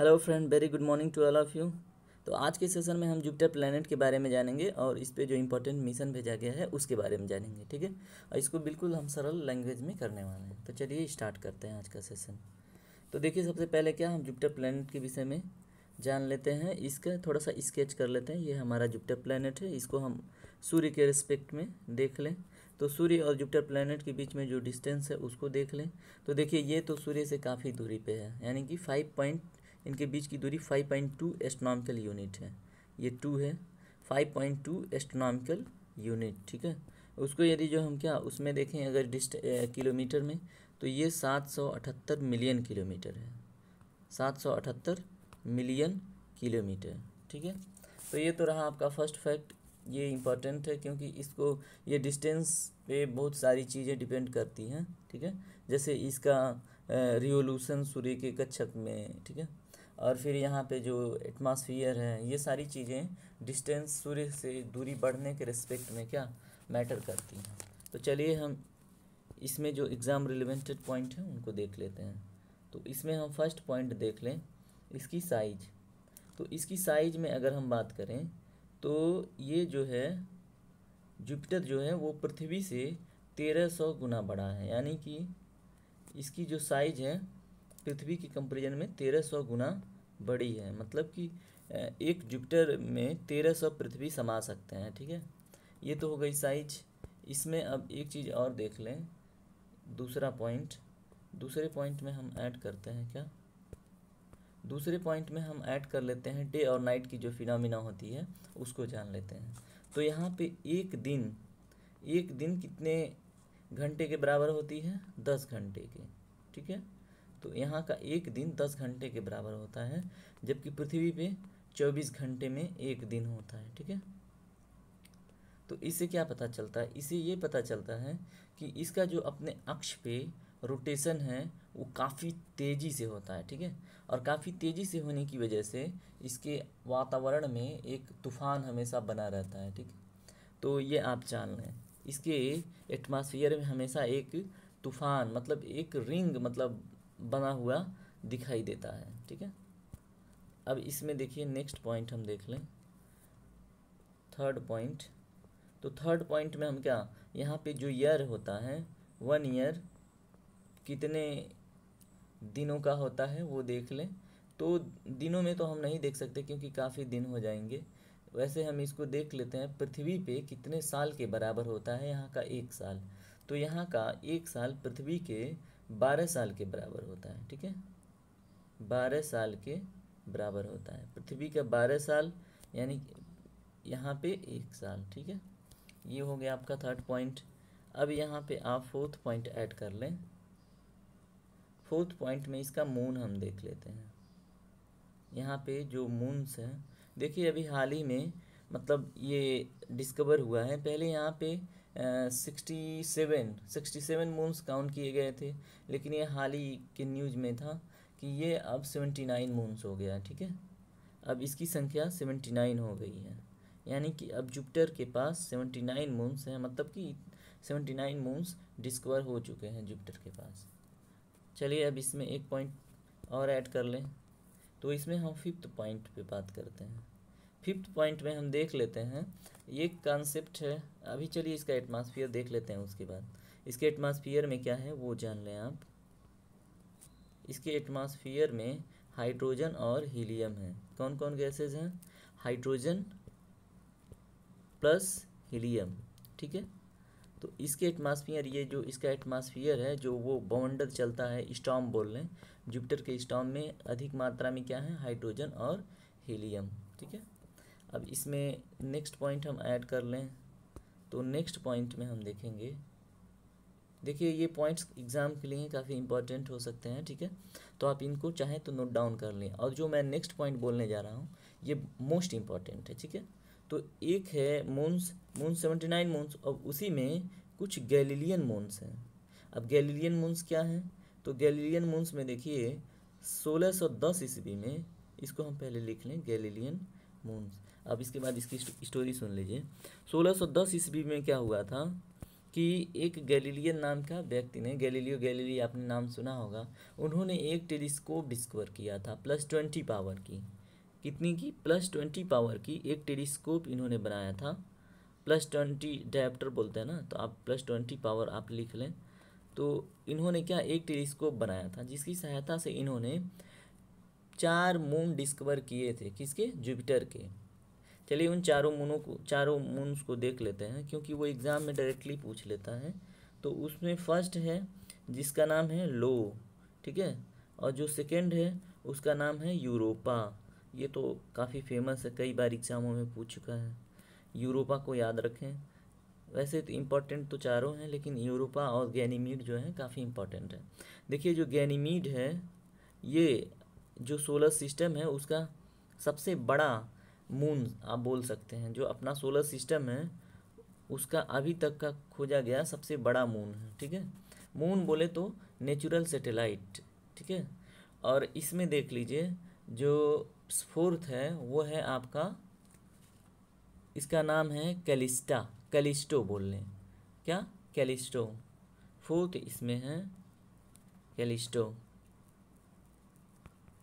hello friend very good morning to all of you तो आज के सेशन में हम जुपिटर प्लानट के बारे में जानेंगे और इस पर जो इम्पोर्टेंट मिशन भेजा गया है उसके बारे में जानेंगे ठीक है और इसको बिल्कुल हम सरल लैंग्वेज में करने वाले हैं तो चलिए स्टार्ट करते हैं आज का सेशन तो देखिए सबसे पहले क्या हम जुपिटर प्लानट के विषय में जान लेते हैं इसका थोड़ा सा स्केच कर लेते हैं ये हमारा जुपिटर प्लानट है इसको हम सूर्य के रिस्पेक्ट में देख लें तो सूर्य और जुपिटर प्लैनेट के बीच में जो डिस्टेंस है उसको देख लें तो देखिए ये तो सूर्य से काफ़ी दूरी पे है यानी कि फाइव पॉइंट इनके बीच की दूरी 5.2 पॉइंट टू एस्ट्रोनॉमिकल यूनिट है ये टू है 5.2 पॉइंट टू एस्ट्रोनॉमिकल यूनिट ठीक है उसको यदि जो हम क्या उसमें देखें अगर डिस्ट किलोमीटर में तो ये 778 मिलियन किलोमीटर है 778 मिलियन किलोमीटर ठीक है तो ये तो रहा आपका फर्स्ट फैक्ट ये इम्पॉर्टेंट है क्योंकि इसको ये डिस्टेंस पे बहुत सारी चीज़ें डिपेंड करती हैं ठीक है जैसे इसका रिवोल्यूशन सूर्य के कक्षक में ठीक है और फिर यहाँ पे जो एटमॉस्फेयर है ये सारी चीज़ें डिस्टेंस सूर्य से दूरी बढ़ने के रिस्पेक्ट में क्या मैटर करती हैं तो चलिए हम इसमें जो एग्ज़ाम रिलेवेंटेड पॉइंट हैं उनको देख लेते हैं तो इसमें हम फर्स्ट पॉइंट देख लें इसकी साइज तो इसकी साइज में अगर हम बात करें तो ये जो है जुपिटर जो है वो पृथ्वी से तेरह सौ गुना बड़ा है यानी कि इसकी जो साइज़ है पृथ्वी के कंपेरिजन में तेरह सौ गुना बड़ी है मतलब कि एक जुपिटर में तेरह सौ पृथ्वी समा सकते हैं ठीक है ये तो हो गई साइज इसमें अब एक चीज़ और देख लें दूसरा पॉइंट दूसरे पॉइंट में हम ऐड करते हैं क्या दूसरे पॉइंट में हम ऐड कर लेते हैं डे और नाइट की जो फिनोमिना होती है उसको जान लेते हैं तो यहाँ पे एक दिन एक दिन कितने घंटे के बराबर होती है दस घंटे के ठीक है तो यहाँ का एक दिन दस घंटे के बराबर होता है जबकि पृथ्वी पे चौबीस घंटे में एक दिन होता है ठीक है तो इससे क्या पता चलता है इसे ये पता चलता है कि इसका जो अपने अक्ष पे रोटेशन है वो काफ़ी तेज़ी से होता है ठीक है और काफ़ी तेज़ी से होने की वजह से इसके वातावरण में एक तूफान हमेशा बना रहता है ठीक है तो ये आप जान लें इसके एटमॉस्फेयर में हमेशा एक तूफान मतलब एक रिंग मतलब बना हुआ दिखाई देता है ठीक है अब इसमें देखिए नेक्स्ट पॉइंट हम देख लें थर्ड पॉइंट तो थर्ड पॉइंट में हम क्या यहाँ पे जो ईयर होता है वन ईयर कितने दिनों का होता है वो देख लें तो दिनों में तो हम नहीं देख सकते क्योंकि काफ़ी दिन हो जाएंगे वैसे हम इसको देख लेते हैं पृथ्वी पे कितने साल के बराबर होता है यहाँ का एक साल तो यहाँ का एक साल पृथ्वी के बारह साल के बराबर होता है ठीक है बारह साल के बराबर होता है पृथ्वी का बारह साल यानी यहाँ पे एक साल ठीक है ये हो गया आपका थर्ड पॉइंट अब यहाँ पे आप फोर्थ पॉइंट ऐड कर लें फोर्थ पॉइंट में इसका मून हम देख लेते हैं यहाँ पे जो मून्स हैं देखिए अभी हाल ही में मतलब ये डिस्कवर हुआ है पहले यहाँ पे sixty seven sixty seven moons count किए गए थे लेकिन ये हाल ही के न्यूज में था कि ये अब सेवेंटी नाइन मून्स हो गया ठीक है अब इसकी संख्या सेवेंटी नाइन हो गई है यानी कि अब जुपिटर के पास सेवेंटी नाइन मून्स हैं मतलब कि सेवेंटी नाइन मून्स डिस्कवर हो चुके हैं जुपिटर के पास चलिए अब इसमें एक पॉइंट और ऐड कर लें तो इसमें हम फिफ्थ पॉइंट पे बात करते हैं फिफ्थ पॉइंट में हम देख लेते हैं ये कॉन्सेप्ट है अभी चलिए इसका एटमॉस्फेयर देख लेते हैं उसके बाद इसके एटमॉस्फेयर में क्या है वो जान लें आप इसके एटमॉस्फेयर में हाइड्रोजन और हीलियम है कौन कौन गैसेज हैं हाइड्रोजन प्लस हीलियम ठीक है तो इसके एटमॉस्फेयर ये जो इसका एटमॉस्फेयर है जो वो बवंडर चलता है स्टॉम बोल लें जुपिटर के स्टॉम में अधिक मात्रा में क्या है हाइड्रोजन और हीलियम ठीक है अब इसमें नेक्स्ट पॉइंट हम ऐड कर लें तो नेक्स्ट पॉइंट में हम देखेंगे देखिए ये पॉइंट्स एग्ज़ाम के लिए काफ़ी इंपॉर्टेंट हो सकते हैं ठीक है तो आप इनको चाहें तो नोट डाउन कर लें और जो मैं नेक्स्ट पॉइंट बोलने जा रहा हूँ ये मोस्ट इम्पॉर्टेंट है ठीक है तो एक है moons moon seventy nine moons और उसी में कुछ गैलीलियन मून्स हैं अब गैलीलियन मून्स क्या हैं तो गैलीलियन मून्स में देखिए सोलह सौ दस ईस्वी में इसको हम पहले लिख लें गैलीलियन मून्स अब इसके बाद इसकी स्टोरी सुन लीजिए 1610 ईस्वी में क्या हुआ था कि एक गैलीलियन नाम का व्यक्ति ने गैलीलियो गैलीली आपने नाम सुना होगा उन्होंने एक टेलीस्कोप डिस्कवर किया था प्लस ट्वेंटी पावर की कितनी की प्लस ट्वेंटी पावर की एक टेलीस्कोप इन्होंने बनाया था प्लस ट्वेंटी डायप्टर बोलते हैं ना तो आप प्लस ट्वेंटी पावर आप लिख लें तो इन्होंने क्या एक टेलीस्कोप बनाया था जिसकी सहायता से इन्होंने चार मून डिस्कवर किए थे किसके जुपिटर के चलिए उन चारों मुनों को चारों मुन्स को देख लेते हैं क्योंकि वो एग्ज़ाम में डायरेक्टली पूछ लेता है तो उसमें फर्स्ट है जिसका नाम है लो ठीक है और जो सेकेंड है उसका नाम है यूरोपा ये तो काफ़ी फेमस है कई बार एग्ज़ामों में पूछ चुका है यूरोपा को याद रखें वैसे तो इम्पॉर्टेंट तो चारों हैं लेकिन यूरोपा और गैनीमीड जो है काफ़ी इम्पॉर्टेंट है देखिए जो गैनीमीड है ये जो सोलर सिस्टम है उसका सबसे बड़ा मून आप बोल सकते हैं जो अपना सोलर सिस्टम है उसका अभी तक का खोजा गया सबसे बड़ा मून है ठीक है मून बोले तो नेचुरल सेटेलाइट ठीक है और इसमें देख लीजिए जो फोर्थ है वो है आपका इसका नाम है कैलिस्टा कैलिस्टो बोल लें क्या कैलिस्टो फोर्थ इसमें है कैलिस्टो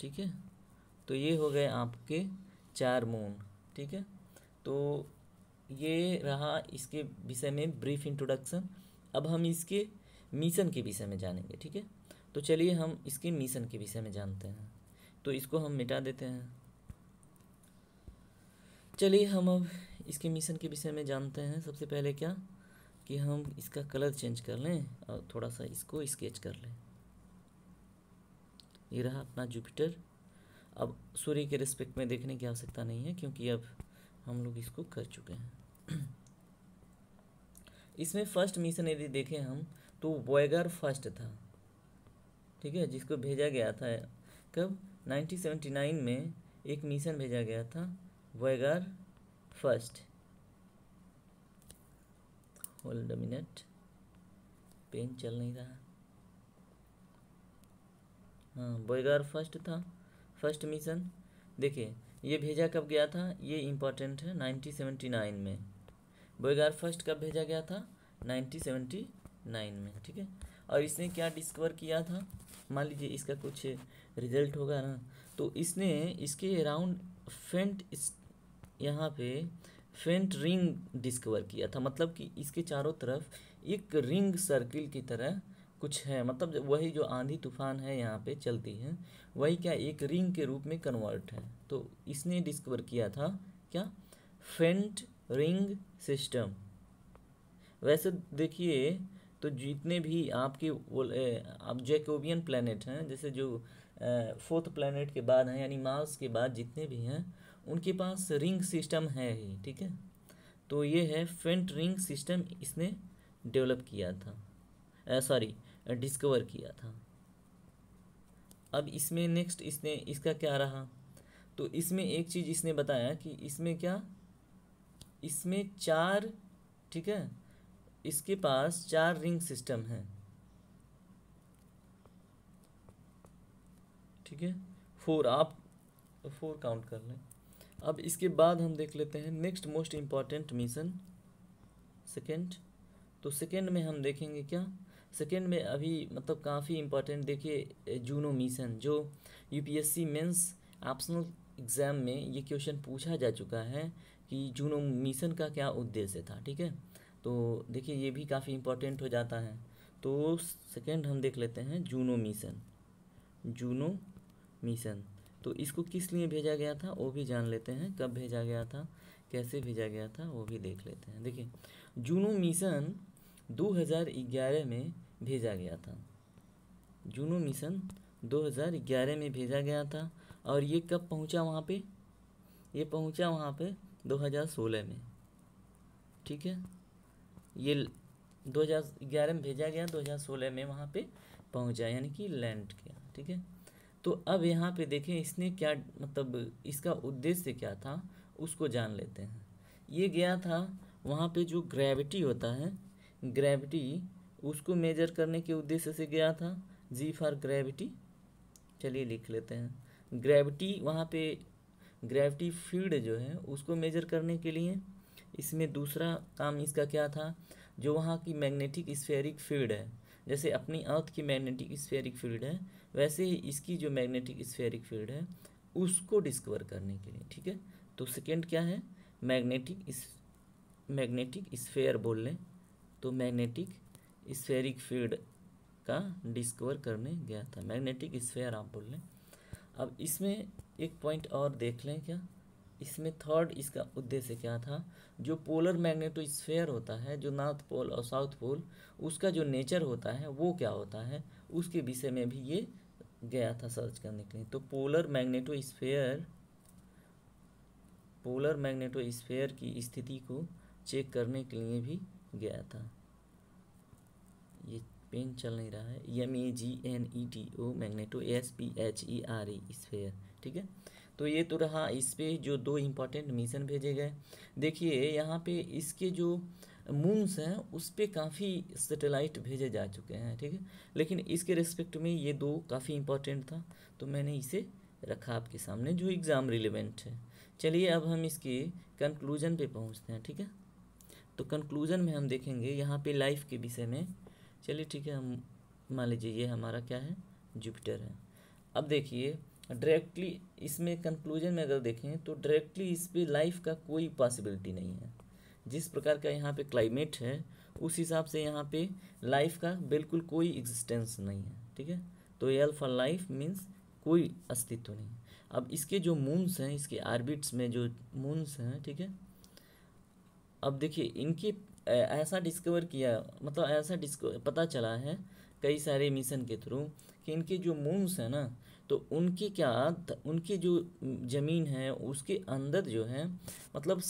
ठीक है तो ये हो गए आपके चार मून ठीक है तो ये रहा इसके विषय में ब्रीफ इंट्रोडक्शन अब हम इसके मिशन के विषय में जानेंगे ठीक है तो चलिए हम इसके मिशन के विषय में जानते हैं तो इसको हम मिटा देते हैं चलिए हम अब इसके मिशन के विषय में जानते हैं सबसे पहले क्या कि हम इसका कलर चेंज कर लें और थोड़ा सा इसको स्केच कर लें ये रहा अपना जुपिटर अब सूर्य के रिस्पेक्ट में देखने की आवश्यकता नहीं है क्योंकि अब हम लोग इसको कर चुके हैं इसमें फर्स्ट मिशन यदि देखें हम तो वोगर फर्स्ट था ठीक है जिसको भेजा गया था कब 1979 में एक मिशन भेजा गया था Voyager first hold minute pen चल नहीं रहा हाँ वॉयगर फर्स्ट था फर्स्ट मिशन देखिए ये भेजा कब गया था ये इम्पोर्टेंट है 1979 में बोएगार फर्स्ट कब भेजा गया था 1979 में ठीक है और इसने क्या डिस्कवर किया था मान लीजिए इसका कुछ रिजल्ट होगा ना तो इसने इसके अराउंड फेंट इस यहाँ पे फेंट रिंग डिस्कवर किया था मतलब कि इसके चारों तरफ एक रिंग सर्किल की तरह कुछ है मतलब वही जो आंधी तूफान है यहाँ पे चलती है वही क्या एक रिंग के रूप में कन्वर्ट है तो इसने डिस्कवर किया था क्या फेंट रिंग सिस्टम वैसे देखिए तो जितने भी आपके आप जैकोबियन प्लानट हैं जैसे जो फोर्थ प्लानट के बाद हैं यानी मार्स के बाद जितने भी हैं उनके पास रिंग सिस्टम है ही ठीक है तो ये है फेंट रिंग सिस्टम इसने डेवलप किया था सॉरी डिस्कवर किया था अब इसमें नेक्स्ट इसने इसका क्या रहा तो इसमें एक चीज़ इसने बताया कि इसमें क्या इसमें चार ठीक है इसके पास चार रिंग सिस्टम है ठीक है फोर आप फोर काउंट कर लें अब इसके बाद हम देख लेते हैं next most important mission second तो सेकेंड में हम देखेंगे क्या सेकेंड में अभी मतलब काफ़ी इम्पोर्टेंट देखिए जूनो मिशन जो यूपीएससी मेंस ऑप्शनल एग्ज़ाम में ये क्वेश्चन पूछा जा चुका है कि जूनो मिशन का क्या उद्देश्य था ठीक है तो देखिए ये भी काफ़ी इम्पोर्टेंट हो जाता है तो सेकेंड हम देख लेते हैं जूनो मिशन जूनो मिशन तो इसको किस लिए भेजा गया था वो भी जान लेते हैं कब भेजा गया था कैसे भेजा गया था वो भी देख लेते हैं देखिए जूनो मिशन 2011 में भेजा गया था जूनो मिशन 2011 में भेजा गया था और ये कब पहुंचा वहाँ पे ये पहुंचा वहाँ पे 2016 में ठीक है ये 2011 में भेजा गया 2016 में वहाँ पे पहुंचा यानी कि लैंड किया ठीक है तो अब यहाँ पे देखें इसने क्या मतलब इसका उद्देश्य क्या था उसको जान लेते हैं ये गया था वहाँ पे जो ग्रेविटी होता है ग्रेविटी उसको मेजर करने के उद्देश्य से गया था जी फॉर ग्रेविटी चलिए लिख लेते हैं ग्रेविटी वहाँ पे ग्रेविटी फील्ड जो है उसको मेजर करने के लिए इसमें दूसरा काम इसका क्या था जो वहाँ की मैग्नेटिक स्फेरिक फील्ड है जैसे अपनी अर्थ की मैग्नेटिक स्फेरिक फील्ड है वैसे ही इसकी जो मैग्नेटिक स्फेरिक फील्ड है उसको डिस्कवर करने के लिए ठीक है तो सेकेंड क्या है मैग्नेटिक इस मैग्नेटिक स्फेयर बोल लें तो मैग्नेटिक स्फेरिक फील्ड का डिस्कवर करने गया था मैग्नेटिक स्फेयर आप बोल लें अब इसमें एक पॉइंट और देख लें क्या इसमें थर्ड इसका उद्देश्य क्या था जो पोलर मैग्नेटो स्फेयर होता है जो नॉर्थ पोल और साउथ पोल उसका जो नेचर होता है वो क्या होता है उसके विषय में भी ये गया था सर्च करने के लिए तो polar magnetosphere polar magnetosphere की स्थिति को चेक करने के लिए भी गया था ये पेन चल नहीं रहा है M A G N E T O magneto S P H E R E sphere ठीक है तो ये तो रहा इस पर जो दो इम्पॉर्टेंट मिशन भेजे गए देखिए यहाँ पे इसके जो मून्स हैं उस पर काफ़ी सेटेलाइट भेजे जा चुके हैं ठीक है लेकिन इसके रिस्पेक्ट में ये दो काफ़ी इम्पॉर्टेंट था तो मैंने इसे रखा आपके सामने जो एग्ज़ाम रिलेवेंट है चलिए अब हम इसके कंक्लूजन पे पहुँचते हैं ठीक है तो कंक्लूजन में हम देखेंगे यहाँ पे लाइफ के विषय में चलिए ठीक है हम मान लीजिए ये हमारा क्या है जुपिटर है अब देखिए डायरेक्टली इसमें कंक्लूजन में अगर देखें तो डायरेक्टली इस पर लाइफ का कोई पॉसिबिलिटी नहीं है जिस प्रकार का यहाँ पे क्लाइमेट है उस हिसाब से यहाँ पे लाइफ का बिल्कुल कोई एग्जिस्टेंस नहीं है ठीक है तो एल फॉर लाइफ मीन्स कोई अस्तित्व नहीं है अब इसके जो मून्स हैं इसके आर्बिट्स में जो मून्स हैं ठीक है अब देखिए इनके ऐसा डिस्कवर किया मतलब ऐसा डिस्को पता चला है कई सारे मिशन के थ्रू कि इनके जो मूम्स हैं ना तो उनकी क्या उनकी जो ज़मीन है उसके अंदर जो है मतलब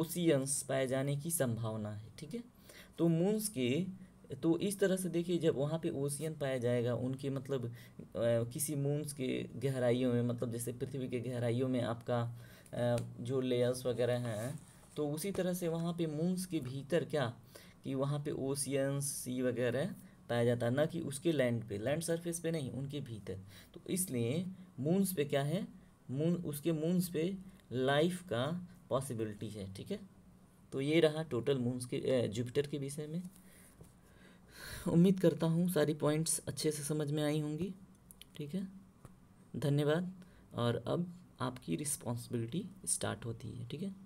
ओशियंस पाए जाने की संभावना है ठीक है तो मून्स के तो इस तरह से देखिए जब वहाँ पे ओशियन पाया जाएगा उनके मतलब किसी मून्स के गहराइयों में मतलब जैसे पृथ्वी के गहराइयों में आपका जो लेयर्स वगैरह हैं तो उसी तरह से वहाँ पे मून्स के भीतर क्या कि वहाँ पे ओशियंस सी वगैरह पाया जाता है ना कि उसके लैंड पे लैंड सरफेस पे नहीं उनके भीतर तो इसलिए मून्स पे क्या है मून उसके मून्स पे लाइफ का पॉसिबिलिटी है ठीक है तो ये रहा टोटल मून्स के जुपिटर के विषय में उम्मीद करता हूँ सारी पॉइंट्स अच्छे से समझ में आई होंगी ठीक है धन्यवाद और अब आपकी रिस्पॉन्सिबिलिटी स्टार्ट होती है ठीक है